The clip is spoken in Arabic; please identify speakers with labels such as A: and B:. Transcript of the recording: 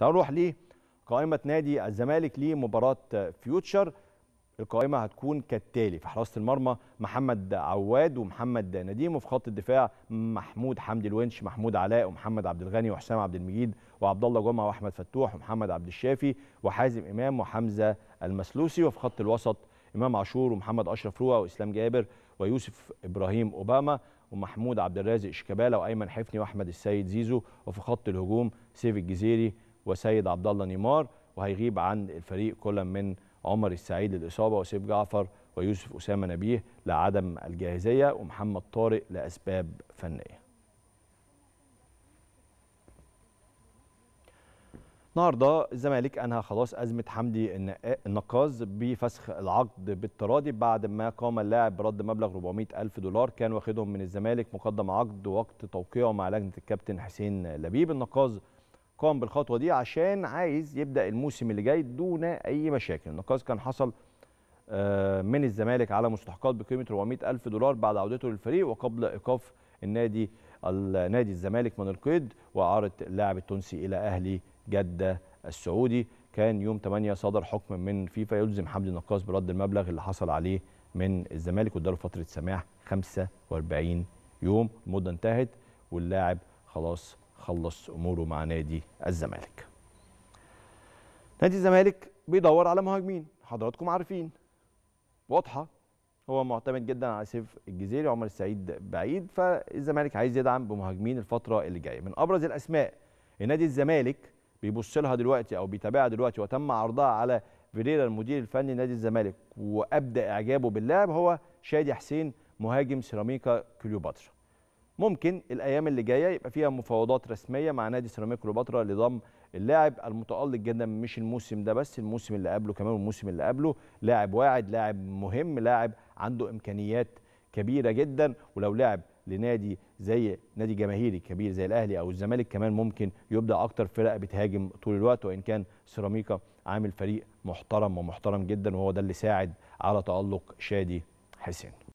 A: تروح لقائمه نادي الزمالك لمباراه فيوتشر القائمه هتكون كالتالي في حراسه المرمى محمد عواد ومحمد نديم وفي خط الدفاع محمود حمدي الونش محمود علاء ومحمد عبد الغني وحسام عبد المجيد وعبد الله جمعه واحمد فتوح ومحمد عبد الشافي وحازم امام وحمزه المسلوسي وفي خط الوسط امام عاشور ومحمد اشرف روعه واسلام جابر ويوسف ابراهيم اوباما ومحمود عبد الرازق شيكابالا وايمن حفني واحمد السيد زيزو وفي خط الهجوم سيف الجزيري وسيد عبد الله نيمار وهيغيب عن الفريق كل من عمر السعيد للاصابه وسيف جعفر ويوسف اسامه نبيه لعدم الجاهزيه ومحمد طارق لاسباب فنيه. النهارده الزمالك انهى خلاص ازمه حمدي النقاز بفسخ العقد بالتراضي بعد ما قام اللاعب برد مبلغ 400 الف دولار كان واخدهم من الزمالك مقدم عقد وقت توقيعه مع لجنه الكابتن حسين لبيب النقاز قام بالخطوه دي عشان عايز يبدا الموسم اللي جاي دون اي مشاكل النقاص كان حصل آه، من الزمالك على مستحقات بقيمه 400 الف دولار بعد عودته للفريق وقبل ايقاف النادي نادي الزمالك من القيد واعاره اللاعب التونسي الى اهلي جده السعودي كان يوم 8 صدر حكم من فيفا يلزم حمد النقاص برد المبلغ اللي حصل عليه من الزمالك واداله فتره سماح 45 يوم المده انتهت واللاعب خلاص خلص اموره مع نادي الزمالك نادي الزمالك بيدور على مهاجمين حضراتكم عارفين واضحه هو معتمد جدا على سيف الجزيري عمر السعيد بعيد فالزمالك عايز يدعم بمهاجمين الفتره اللي جايه من ابرز الاسماء نادي الزمالك بيبص لها دلوقتي او بيتابعها دلوقتي وتم عرضها على فيريرا المدير الفني نادي الزمالك وابدا اعجابه باللاعب هو شادي حسين مهاجم سيراميكا كليوباترا ممكن الايام اللي جايه يبقى فيها مفاوضات رسميه مع نادي سيراميكا كليوباترا لضم اللاعب المتالق جدا مش الموسم ده بس الموسم اللي قبله كمان والموسم اللي قبله لاعب واعد لاعب مهم لاعب عنده امكانيات كبيره جدا ولو لعب لنادي زي نادي جماهيري كبير زي الاهلي او الزمالك كمان ممكن يبدا اكتر فرق بتهاجم طول الوقت وان كان سيراميكا عامل فريق محترم ومحترم جدا وهو ده اللي ساعد على تالق شادي حسين